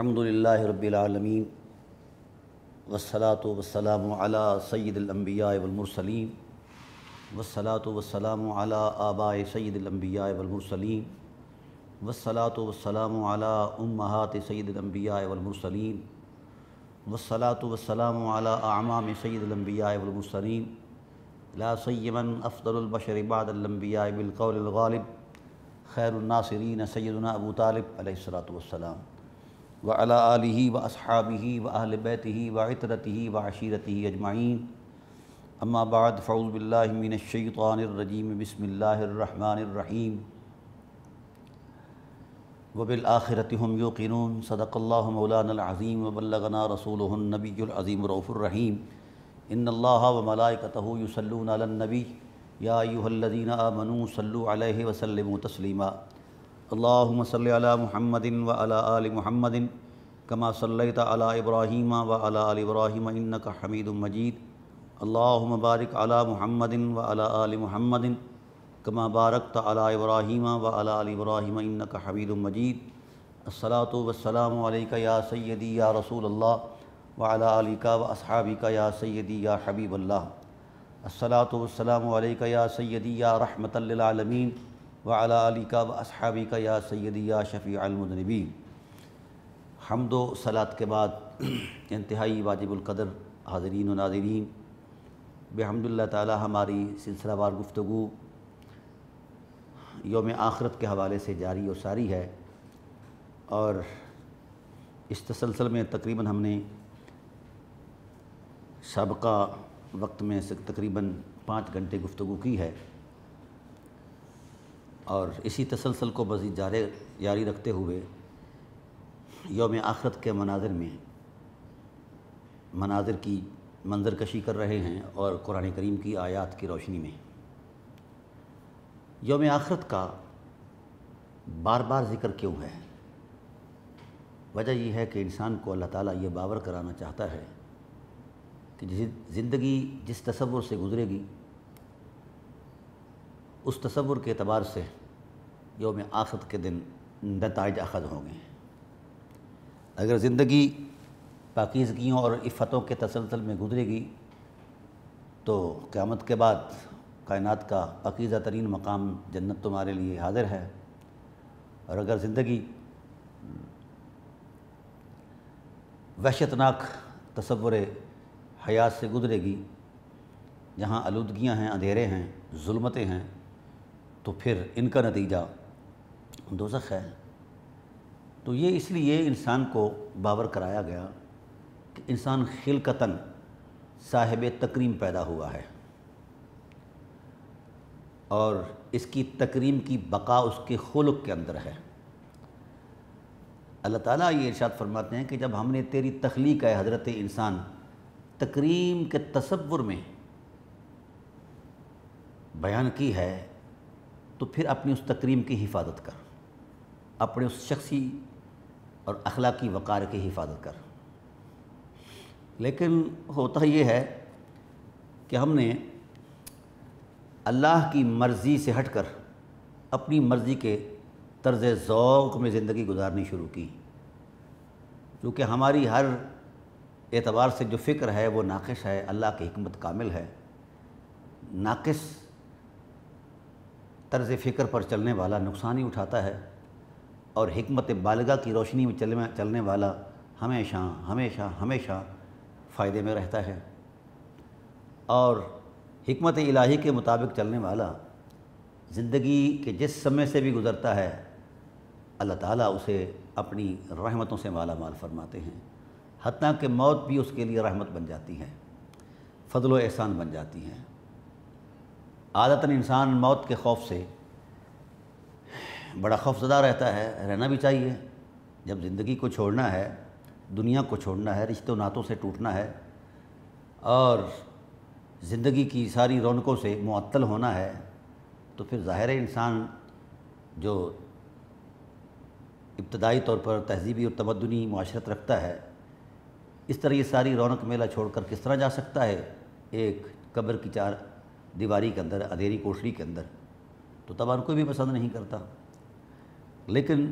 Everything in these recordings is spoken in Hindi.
अल्हम्दुलिल्लाह रब्बिलआलमीन वसलात वसलाम अला सैदम्बिया वलमरसलीम वसलात वसलाम अला आबा सैदम्बिया वलमरसलीम वसलात वसलाम अला उम्महात सैदम्बिया वलमरसलीम वसलात वसलाम अला आमाम सैदम्बिया वलमरसलीम ला सैमन अफ़दलबशरबादलम्बिया बिलकौलगालिब खैरनासरीन सैदना अबू तालब अलैहि सलात वसलाम व आलि व अहाबी व अहल ही व इतरती व आशीरती अजमाइन अम्मा बाद फ़ौज़बिल्लिमिनशैतरजीम वबिल आखिरत हम योकिन सदक़ल्ला मौलानज़ीम वबलगना रसूल नबीज़ीम रऊफ़ुररहीम इन अल्लाह व मलाइकतहूसल्नबी यायुल्लिन आमनू सल्लु अलैहि वसल्लम अल्लाम सल महमदिन व अला आल महमदिन कमा सल्लत अला इब्राहीम व अला आल इब्राहीम इन्नक हमीद मजीद अल्लाह बारिक अला महमदिन व अला आल महमदिन कमा बारक अला इब्राहीम व अला आल इब्राहीम इन्नक हमीद मजीद असलात वसलाम या सैदी या रसूल अल्लाह व अला आलिका व असहाबिका या सैदी या हबीब अल्लाह असलात वसलाम या सैदी वाला अली का व का या सैदिया या शफ़ी अलमदनबी हमदो सलात के बाद इंतहाई वाजिबुल्क़दर हाजरीन नाजरीन बहमदिल्ला ताली हमारी सिलसिलावार गुफ्तु योम आखरत के हवाले से जारी और सारी है और इस तसलसल में तकरीबन हमने सबका वक्त में तकरीबन पाँच घंटे गुफ्तु की है और इसी तसलसल को मज़ीद जारे जारी रखते हुए योम आखरत के मनाजिर में मनाजिर की मंजर कशी कर रहे हैं और कुरान करीम की आयात की रोशनी में योम आखरत का बार बार ज़िक्र क्यों है वजह यह है कि इंसान को अल्लाह ताला ये बावर कराना चाहता है कि जिस ज़िंदगी जिस तस्वुर से गुज़रेगी उस तस्वुर के अतबार से योम आखत के दिन नतज अखद होंगे अगर ज़िंदगी पाकिजगियों और इफ़तों के तसलसल में गुजरेगी तो क़्यामत के बाद कायनात का पाकिज़ा तरीन मकाम जन्नत तुम्हारे लिए हाजिर है और अगर ज़िंदगी वहशतनाक तस्वुर हयात से गुजरेगी जहाँ आलूदगियाँ हैं अंधेरे हैं जुल्मतें हैं तो फिर इनका नतीजा दोजख है तो ये इसलिए इंसान को बावर कराया गया कि इंसान खिलकतन साहिब तकरीम पैदा हुआ है और इसकी तकरीम की बका उसके खुलक के अंदर है अल्लाह ताला ये इरशाद फरमाते हैं कि जब हमने तेरी तख्लीक है हज़रत इंसान तकरीम के तस्वुर में बयान की है तो फिर अपनी उस तकरीम की हिफाजत कर अपने उस शख्सी और अखलाकी वक़ार की हिफाजत कर लेकिन होता ये है कि हमने अल्लाह की मर्ज़ी से हट कर अपनी मर्ज़ी के तर्ज़ ओक़ में ज़िंदगी गुजारनी शुरू की क्योंकि हमारी हर एतबार से जो फ़िक्र है वो नाक़ है अल्लाह की हमत कामिल है नाकस तर्ज़ फ़िक्र पर चलने वाला नुकसान ही उठाता है और हमत बालगा की रोशनी में चलने चलने वाला हमेशा हमेशा हमेशा फ़ायदे में रहता है और हमत इलाही के मुताबिक चलने वाला ज़िंदगी के जिस समय से भी गुज़रता है अल्लाह ताला उसे अपनी रहमतों से माला माल फरमाते हैं हती कि मौत भी उसके लिए रहमत बन जाती है फजलो एहसान बन जाती हैं आदतन इंसान मौत के खौफ से बड़ा खौफजदा रहता है रहना भी चाहिए जब ज़िंदगी को छोड़ना है दुनिया को छोड़ना है रिश्तों नातों से टूटना है और ज़िंदगी की सारी रौनकों से मुअत्तल होना है तो फिर ज़ाहिर इंसान जो इब्तदाई तौर पर तहजीबी और तमदनी माशरत रखता है इस तरह ये सारी रौनक मेला छोड़कर किस तरह जा सकता है एक कब्र की चार दीवारी के अंदर अधेरी कोठरी के अंदर तो तबान कोई भी पसंद नहीं करता लेकिन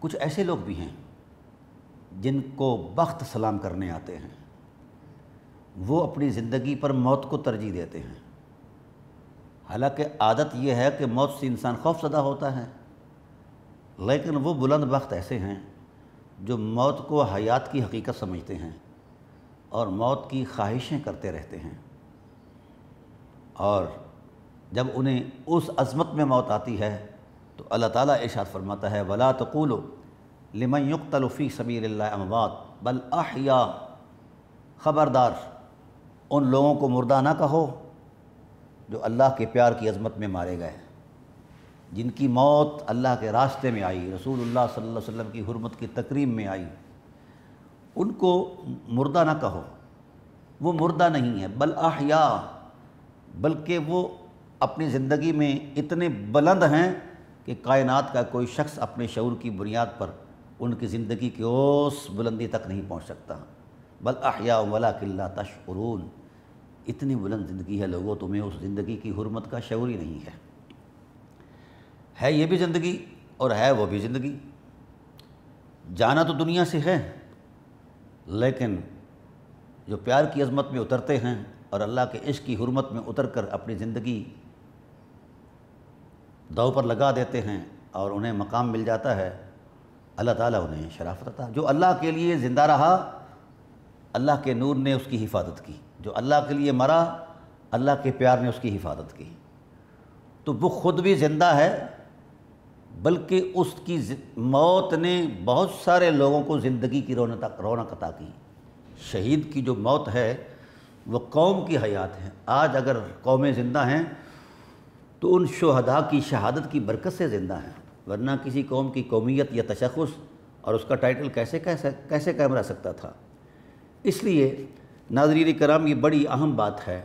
कुछ ऐसे लोग भी हैं जिनको वक्त सलाम करने आते हैं वो अपनी ज़िंदगी पर मौत को तरजीह देते हैं हालांकि आदत यह है कि मौत से इंसान सदा होता है लेकिन वो बुलंद वक्त ऐसे हैं जो मौत को हयात की हकीकत समझते हैं और मौत की ख्वाहिशें करते रहते हैं और जब उन्हें उस अजमत में मौत आती है तो अल्लाह ताला इशार फरमाता है वला तकूलो लिमन युक्तलफ़ी सबीर अमवात बल अहिया ख़बरदार उन लोगों को मुर्दा ना कहो जो अल्लाह के प्यार की अजमत में मारे गए जिनकी मौत अल्लाह के रास्ते में आई रसूलुल्लाह सल्लल्लाहु अलैहि वसल्लम की हुरमत की तकरीम में आई उनको मुर्दा ना कहो वो मुर्दा नहीं है बल आहिया बल्कि वो अपनी ज़िंदगी में इतने बुलंद हैं कि कायनात का कोई शख्स अपने शूर की बुनियाद पर उनकी ज़िंदगी की उस बुलंदी तक नहीं पहुँच सकता बल अहिया वला किल्ला तशरून इतनी बुलंद ज़िंदगी है लोगों तुम्हें उस ज़िंदगी की हरमत का शूर ही नहीं है है ये भी ज़िंदगी और है वो भी ज़िंदगी जाना तो दुनिया से है लेकिन जो प्यार की अजमत में उतरते हैं और अल्लाह के इश्क की हरमत में उतर कर अपनी ज़िंदगी दाव पर लगा देते हैं और उन्हें मकाम मिल जाता है अल्लाह ताला उन्हें शराफत अता जो अल्लाह के लिए ज़िंदा रहा अल्लाह के नूर ने उसकी हिफाजत की जो अल्लाह के लिए मरा अल्लाह के प्यार ने उसकी हिफाजत की तो वो ख़ुद भी ज़िंदा है बल्कि उसकी मौत ने बहुत सारे लोगों को ज़िंदगी की रौनक रौनक अता की शहीद की जो मौत है वह कौम की हयात हैं आज अगर कौमें ज़िंदा हैं तो उन शहदा की शहादत की बरकत से ज़िंदा हैं वरना किसी कौम की कौमीत या तशखस और उसका टाइटल कैसे कैसे कैसे कायम रह सकता था इसलिए नाजरीन कराम ये बड़ी अहम बात है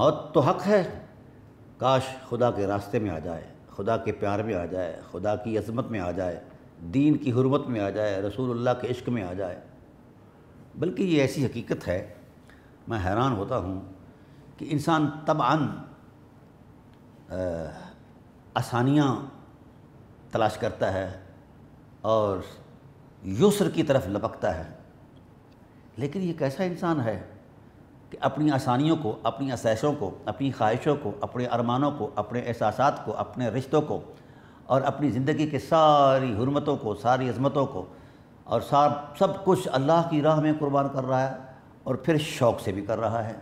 मौत तो हक़ है काश खुदा के रास्ते में आ जाए खुदा के प्यार में आ जाए खुदा की अजमत में आ जाए दीन की हरमत में आ जाए रसूल्ला के इश्क में आ जाए बल्कि ये ऐसी हकीकत है मैं हैरान होता हूँ कि इंसान तब अन आसानियाँ तलाश करता है और युसर की तरफ लपकता है लेकिन ये कैसा इंसान है कि अपनी आसानियों को अपनी आसाइशों को अपनी ख्वाहिशों को अपने अरमानों को अपने एहसास को अपने रिश्तों को और अपनी ज़िंदगी के सारी हरमतों को सारी अजमतों को और सब सब कुछ अल्लाह की राह में कुर्बान कर रहा है और फिर शौक़ से भी कर रहा है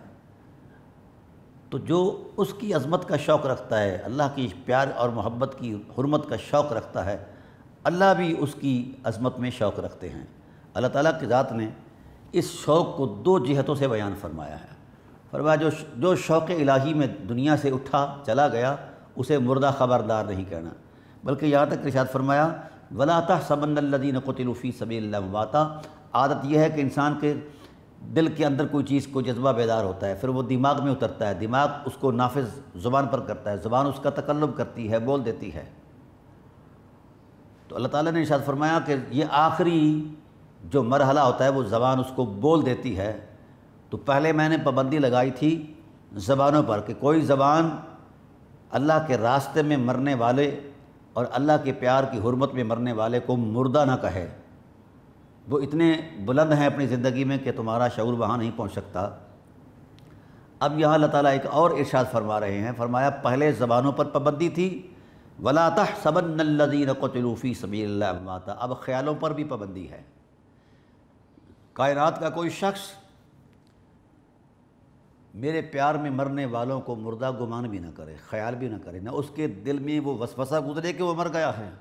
तो जो उसकी अज़मत का शौक़ रखता है अल्लाह की प्यार और मोहब्बत की हरमत का शौक़ रखता है अल्लाह भी उसकी अज़मत में शौक़ रखते हैं अल्लाह ताला की ज़ात ने इस शौक़ को दो जिहतों से बयान फरमाया है फरमाया जो जो शौक़ इलाही में दुनिया से उठा चला गया उसे मुर्दा ख़बरदार नहीं कहना बल्कि यहाँ तक रिशात फरमाया वलाता सबनदीन कतिलफ़ी सबी वाता आदत यह है कि इंसान के दिल के अंदर कोई चीज़ को जज्बा बेदार होता है फिर वो दिमाग में उतरता है दिमाग उसको नाफिज ज़ुबान पर करता है ज़ुबान उसका तकल्लुब करती है बोल देती है तो अल्लाह ताला ने इशाद फरमाया कि ये आखिरी जो मरहला होता है वो ज़बान उसको बोल देती है तो पहले मैंने पाबंदी लगाई थी ज़बानों पर कि कोई ज़बान अल्लाह के रास्ते में मरने वाले और अल्लाह के प्यार की हरमत में मरने वाले को मुर्दा ना कहे वो इतने बुलंद हैं अपनी ज़िंदगी में कि तुम्हारा शूर वहाँ नहीं पहुँच सकता अब यहाँ अल्लाह ताला एक और इर्शाद फरमा रहे हैं फरमाया पहले ज़बानों पर पाबंदी थी वलात सबन कतलूफ़ी सबीर माता अब ख्यालों पर भी पाबंदी है कायनात का कोई शख्स मेरे प्यार में मरने वालों को मुर्दा गुमान भी ना करे ख्याल भी ना करे ना उसके दिल में वो वसवसा गुजरे कि वो मर गया है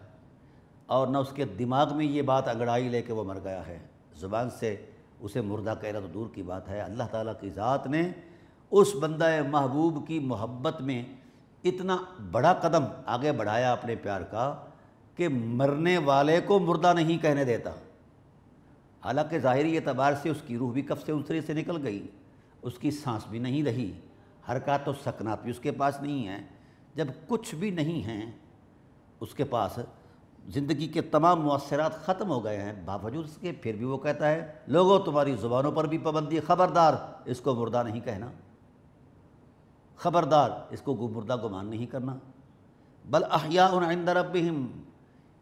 और न उसके दिमाग में ये बात अगड़ाई लेके वो मर गया है ज़ुबान से उसे मुर्दा कहना तो दूर की बात है अल्लाह ताला की ज़ात ने उस बंदा महबूब की मोहब्बत में इतना बड़ा कदम आगे बढ़ाया अपने प्यार का कि मरने वाले को मुर्दा नहीं कहने देता हालांकि ज़ाहरी एतबार से उसकी रूह भी कब से उनसरे से निकल गई उसकी सांस भी नहीं रही हरकत तो सकना भी उसके पास नहीं है जब कुछ भी नहीं है उसके पास ज़िंदगी के तमाम मौसरात ख़त्म हो गए हैं बावजूद इसके फिर भी वो कहता है लोगों तुम्हारी ज़ुबानों पर भी पाबंदी ख़बरदार इसको मुर्दा नहीं कहना ख़बरदार इसको मुर्दा गुमान नहीं करना बल अहिया आइंदा रब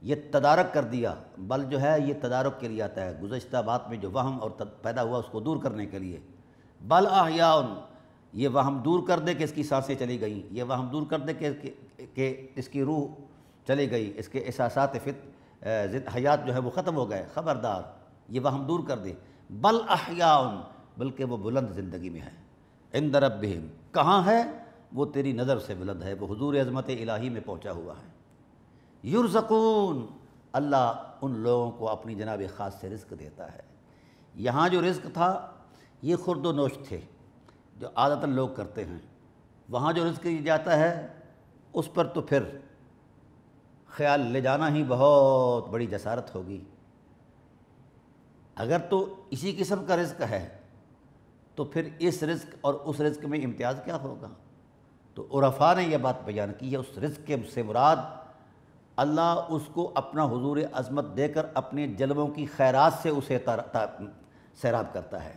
ये तदारक कर दिया बल जो है ये तदारक के लिए आता है गुज्त बात में जो वहम और पैदा हुआ उसको दूर करने के लिए बल अहिया ये वहम दूर कर दे कि इसकी सांसें चली गई ये वहम दूर कर दे के कि इसकी रूह चली गई इसके एहसास फित हयात जो है वो ख़त्म हो गए ख़बरदार ये वह हम दूर कर दें बल अहयाउन बल्कि वो बुलंद ज़िंदगी में है इंदर अब बहम कहाँ है वो तेरी नज़र से बुलंद है वो हजूर अजमत इलाही में पहुँचा हुआ है युरसकून अल्लाह उन लोगों को अपनी जनाब ख़ास से रिस्क देता है यहाँ जो रिस्क था ये खुरद नोश थे जो आदतन लोग करते हैं वहाँ जो रिस्क जाता है उस पर तो फिर ख्याल ले जाना ही बहुत बड़ी जसारत होगी अगर तो इसी किस्म का रिस्क है तो फिर इस रिस्क और उस रिस्क में इम्तियाज़ क्या होगा तो उरफा ने यह बात बयान की है उस रिस्क के से मुराद अल्लाह उसको अपना हजूर अजमत देकर अपने जलवों की खैरात से उसे सैराब करता है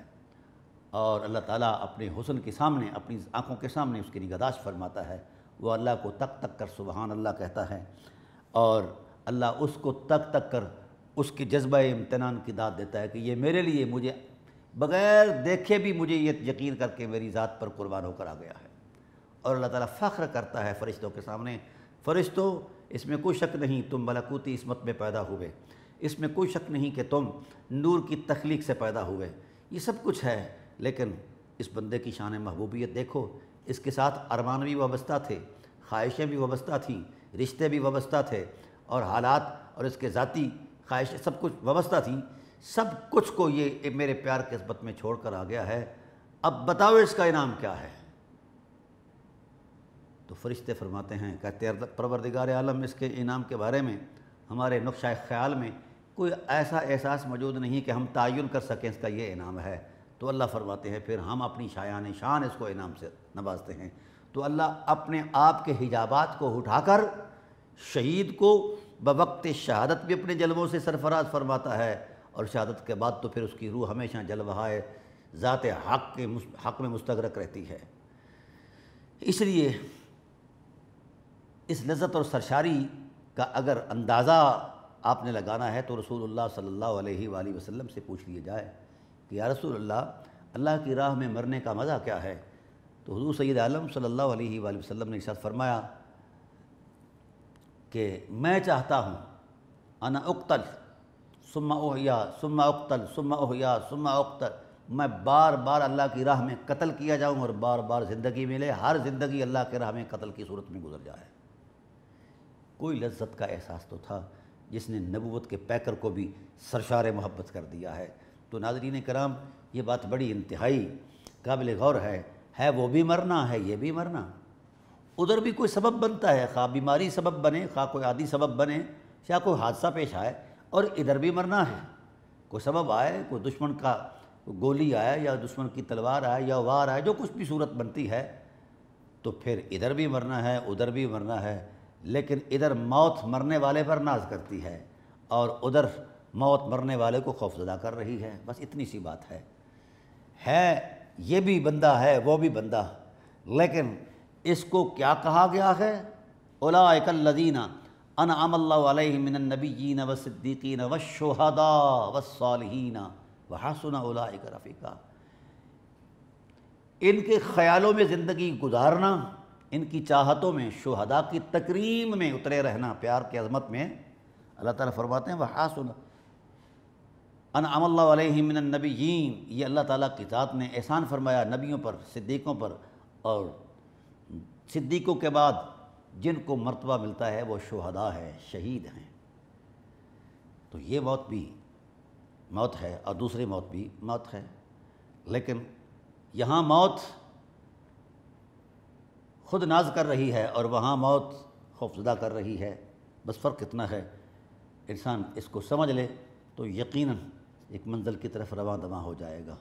और अल्लाह ताला अपने हुसन के सामने अपनी आँखों के सामने उसकी निगदाश फरमाता है वो अल्लाह को तक तक कर सुबहान अल्लाह कहता है और अल्लाह उसको तक तक कर उसके जज्बा इम्तनान की दाद देता है कि ये मेरे लिए मुझे बग़ैर देखे भी मुझे ये यकीन करके मेरी ज़ात पर कुर्बान होकर आ गया है और अल्लाह ताला फ़ख्र करता है फ़रिश्तों के सामने फ़रिश्तों इसमें कोई शक नहीं तुम मलकूती इसमत में पैदा हुए इसमें कोई शक नहीं कि तुम नूर की तख्लीक से पैदा हुए ये सब कुछ है लेकिन इस बंदे की शान महबूबियत देखो इसके साथ अरमानवी वाबस्ता थे ख्वाहिशें भी वाबस्ता थीं रिश्ते भी वाबस्ता थे और हालात और इसके ज़ाती ख्वाहिशें सब कुछ वाबस्ता थी सब कुछ को ये मेरे प्यार किस्मत में छोड़ कर आ गया है अब बताओ इसका इनाम क्या है तो फरिश्ते फरमाते हैं कहते परवरदिगार आलम इसके इनाम के बारे में हमारे नुक्श ख्याल में कोई ऐसा एहसास मौजूद नहीं कि हम तयन कर सकें इसका ये इनाम है तो अल्लाह फरमाते हैं फिर हम अपनी शायान शान इसको इनाम से नवाजते हैं तो अल्लाह अपने आप के हिजाबात को उठाकर शहीद को बवक्त शहादत भी अपने जलवों से सरफराज फरमाता है और शहादत के बाद तो फिर उसकी रूह हमेशा जलवाए ज़ात हक के हक में मुस्तरक रहती है इसलिए इस लज्जत और सरशारी का अगर अंदाज़ा आपने लगाना है तो रसूलुल्लाह सल्लल्लाहु अलैहि वसल्लम से पूछ लिया जाए कि या रसूलुल्लाह अल्लाह की राह में मरने का मज़ा क्या है तो हजू सैद आलम सल्ला वसम ने साथ फरमाया कि मैं चाहता हूँ अना उक्तल सुमा ओहया सुमा उक्तल सुमा ओहया सुमा उक्तल मैं बार बार अल्लाह की राह में कत्ल किया जाऊँ और बार बार ज़िंदगी मिले हर ज़िंदगी अल्लाह के राह में कत्ल की सूरत में गुजर जाए कोई लज्जत का एहसास तो था जिसने नबूत के पैकर को भी सरशार मोहब्बत कर दिया है तो नाजरीन कराम ये बात बड़ी इंतहाई काबिल गौर है है वो भी मरना है ये भी मरना उधर भी कोई सबब बनता है खा बीमारी सबब बने खा कोई आदि सबब बने या कोई हादसा पेश आए और इधर भी मरना है कोई सबब आए कोई दुश्मन का गोली आए या दुश्मन की तलवार आए या वार आए जो कुछ भी सूरत बनती है तो फिर इधर भी मरना है उधर भी मरना है लेकिन इधर मौत मरने वाले पर नाज करती है और उधर मौत मरने वाले को खौफजदा कर रही है बस इतनी सी बात है है ये भी बंदा है वो भी बंदा लेकिन इसको क्या कहा गया है उलाकल्लदीना अन व शोहदा व वसालहीना वहाँ सुना उलाक रफ़ीका इनके ख़्यालों में ज़िंदगी गुजारना इनकी चाहतों में शहदा की तकरीम में उतरे रहना प्यार की अजमत में अल्लाह ताला फरमाते हैं वहाँ सुना अनआमल्लाबीन ये अल्लाह ताला की ज़ात ने एहसान फरमाया नबियों पर सिद्दीक़ों पर और सिद्दीक़ों के बाद जिनको मरतबा मिलता है वो शहदा है शहीद हैं तो ये मौत भी मौत है और दूसरी मौत भी मौत है लेकिन यहाँ मौत खुद नाज कर रही है और वहाँ मौत खौफजदा कर रही है बस फ़र्क कितना है इंसान इसको समझ ले तो यकीनन एक मंजिल की तरफ रवा दवा हो जाएगा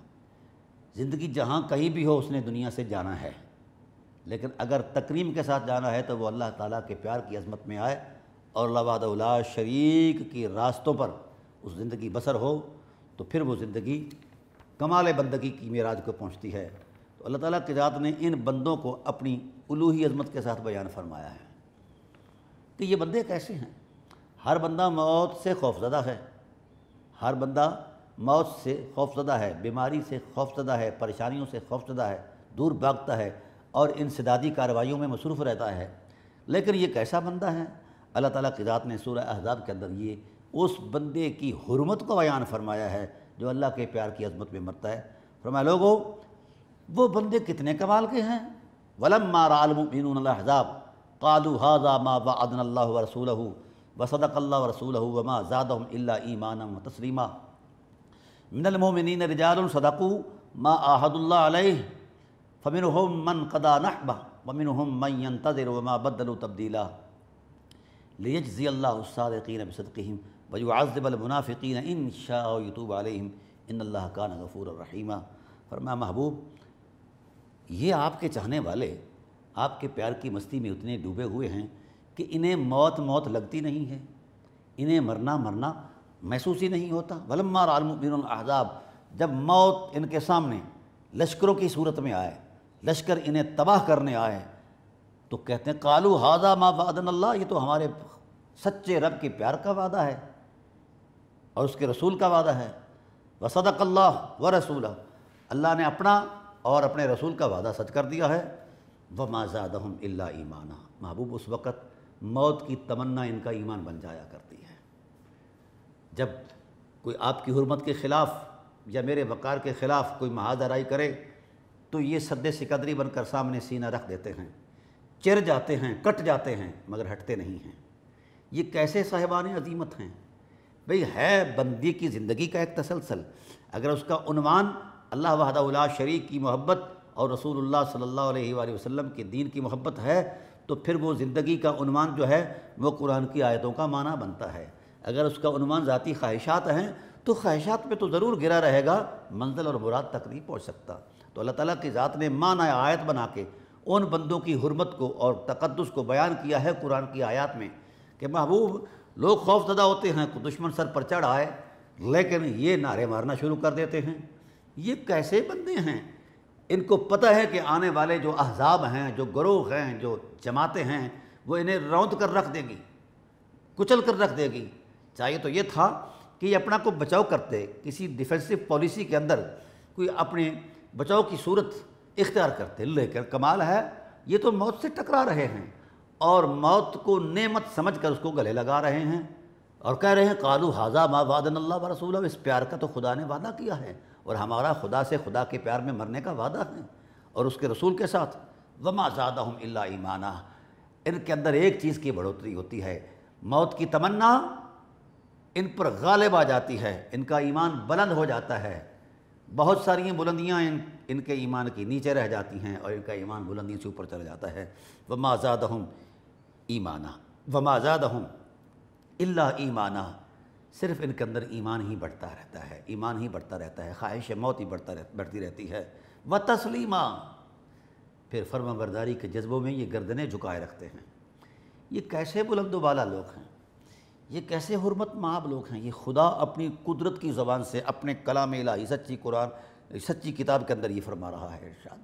ज़िंदगी जहाँ कहीं भी हो उसने दुनिया से जाना है लेकिन अगर तकरीम के साथ जाना है तो वो अल्लाह ताला के प्यार की अजमत में आए और उला शरीक की रास्तों पर उस ज़िंदगी बसर हो तो फिर वो ज़िंदगी कमाल बंदगी की मेराज को पहुँचती है तो अल्लाह ताला की ज़ात ने इन बंदों को अपनी उलूही अजमत के साथ बयान फरमाया है कि ये बंदे कैसे हैं हर बंदा मौत से खौफजदा है हर बंदा मौत से खौफजदा है बीमारी से खौफजदा है परेशानियों से खौफजदा है दूर भागता है और इंसदादी कार्रवाइयों में मसरूफ़ रहता है लेकिन ये कैसा बंदा है अल्लाह ताला की ज़ात ने सूर अहजाब के अंदर ये उस बंदे की हरमत को बयान फरमाया है जो अल्लाह के प्यार की अजमत में मरता है फरमाया लोगो वो बंदे कितने कमाल के हैं वलम मारालमिनजाब कालू हाजा मा वदन रसूल वसदक रसूल वमा ज़ादम ईमान तस्लिमा मिनलमोमिन रजाल सदकू माँ आहदुल्ला फ़मिन मन कदा नहबा वमिन मन यंतजर वमा बदल तब्दीला लियजी अल्लाहसादीन बसदक़ीम वजुआज़बलमुनाफ़िकीन इन शाहतूब आलम इन अल्लाह का नफ़ूर रहीमा फरमा महबूब ये आपके चाहने वाले आपके प्यार की मस्ती में उतने डूबे हुए हैं कि इन्हें मौत मौत लगती नहीं है इन्हें मरना मरना महसूस ही नहीं होता वलम्मा आलमिन अहजाब जब मौत इनके सामने लश्करों की सूरत में आए लश्कर इन्हें तबाह करने आए तो कहते हैं कालू हाजा मा वादन अल्लाह ये तो हमारे सच्चे रब के प्यार का वादा है और उसके रसूल का वादा है वसदक अल्लाह व रसूल अल्लाह ने अपना और अपने रसूल का वादा सच कर दिया है व माजादहम इल्ला ईमाना महबूब उस वक़्त मौत की तमन्ना इनका ईमान बन जाया करता जब कोई आपकी हरमत के ख़िलाफ़ या मेरे वक़ार के ख़िलाफ़ कोई महादराई करे तो ये सद सिकदरी बनकर सामने सीना रख देते हैं चिर जाते हैं कट जाते हैं मगर हटते नहीं हैं ये कैसे साहिबान अजीमत हैं भाई है बंदी की ज़िंदगी का एक तसलसल अगर उसका उनवान अल्लाह वहदा शरीक की मोहब्बत और रसूलुल्लाह सल्लल्लाहु अलैहि वसल्लम के दीन की मोहब्बत है तो फिर वो ज़िंदगी का उनवान जो है वो कुरान की आयतों का माना बनता है अगर उसका अनुमान ज़ाती ख्वाहिशात हैं तो ख्वाहिशात पे तो ज़रूर गिरा रहेगा मंजिल और मुराद तक नहीं पहुँच सकता तो अल्लाह ताला की ज़ात ने माना आयत बना के उन बंदों की हरमत को और तकदस को बयान किया है कुरान की आयात में कि महबूब लोग खौफजदा होते हैं तो दुश्मन सर पर चढ़ आए लेकिन ये नारे मारना शुरू कर देते हैं ये कैसे बंदे हैं इनको पता है कि आने वाले जो अहजाब हैं जो ग्रोह हैं जो जमातें हैं वो इन्हें रौंद कर रख देगी कुचल कर रख देगी चाहिए तो ये था कि अपना को बचाव करते किसी डिफेंसिव पॉलिसी के अंदर कोई अपने बचाव की सूरत इख्तियार करते लेकर कमाल है ये तो मौत से टकरा रहे हैं और मौत को नेमत समझ कर उसको गले लगा रहे हैं और कह रहे हैं कालू हाजा मा वादन अल्लाह व रसूल इस प्यार का तो खुदा ने वादा किया है और हमारा खुदा से खुदा के प्यार में मरने का वादा है और उसके रसूल के साथ वमा ज़्यादा हम इल्ला ईमाना इनके अंदर एक चीज़ की बढ़ोतरी होती है मौत की तमन्ना इन पर गालिब आ जाती है इनका ईमान बुलंद हो जाता है बहुत सारी बुलंदियाँ इन इनके ईमान के नीचे रह जाती हैं और इनका ईमान बुलंदियों से ऊपर चला जाता है व माजाद हम ईमाना व माजाद हम अल्ला ईमाना सिर्फ इनके अंदर ईमान ही बढ़ता रहता है ईमान ही बढ़ता रहता है ख्वाहिश मौत ही बढ़ता रह, बढ़ती रहती है व तस्लीमा फिर फर्मा बरदारी के जज्बों में ये गर्दनें झुकाए रखते हैं ये कैसे बुलंदोबाला लोग हैं ये कैसे हरमत हरमतमाब लोग हैं ये खुदा अपनी कुदरत की ज़बान से अपने कला में इलाही सच्ची कुरान सच्ची किताब के अंदर ये फरमा रहा है इर्शाद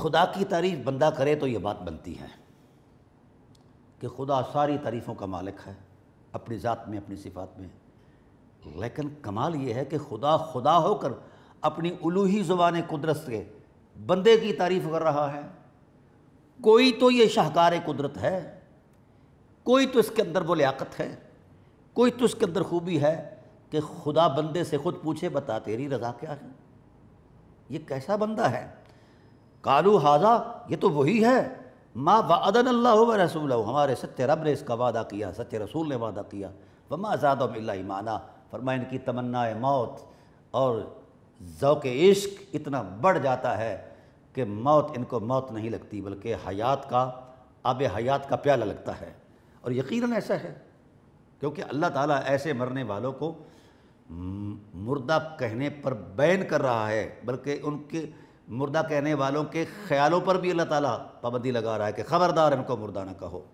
खुदा की तारीफ बंदा करे तो ये बात बनती है कि खुदा सारी तारीफ़ों का मालिक है अपनी ज़ात में अपनी सिफात में लेकिन कमाल ये है कि खुदा खुदा होकर अपनी उलूही ज़ुबान कुदरत से बंदे की तारीफ़ कर रहा है कोई तो ये शाहकार कुदरत है कोई तो इसके अंदर वो लियाकत है कोई तो इसके अंदर खूबी है कि खुदा बंदे से खुद पूछे बता तेरी रज़ा क्या है ये कैसा बंदा है कालू हाजा ये तो वही है माँ वदन अल्लाह व रसूल हमारे सत्य रब ने इसका वादा किया सत्य रसूल ने वादा किया व वमा आज़ाद माना फरमा इनकी तमन्नाए मौत और ओक़ इश्क इतना बढ़ जाता है कि मौत इनको मौत नहीं लगती बल्कि हयात का आब हयात का प्याला लगता है और यकीनन ऐसा है क्योंकि अल्लाह ताला ऐसे मरने वालों को मुर्दा कहने पर बैन कर रहा है बल्कि उनके मुर्दा कहने वालों के ख्यालों पर भी अल्लाह ताला पाबंदी लगा रहा है कि ख़बरदार इनको मुर्दा ना कहो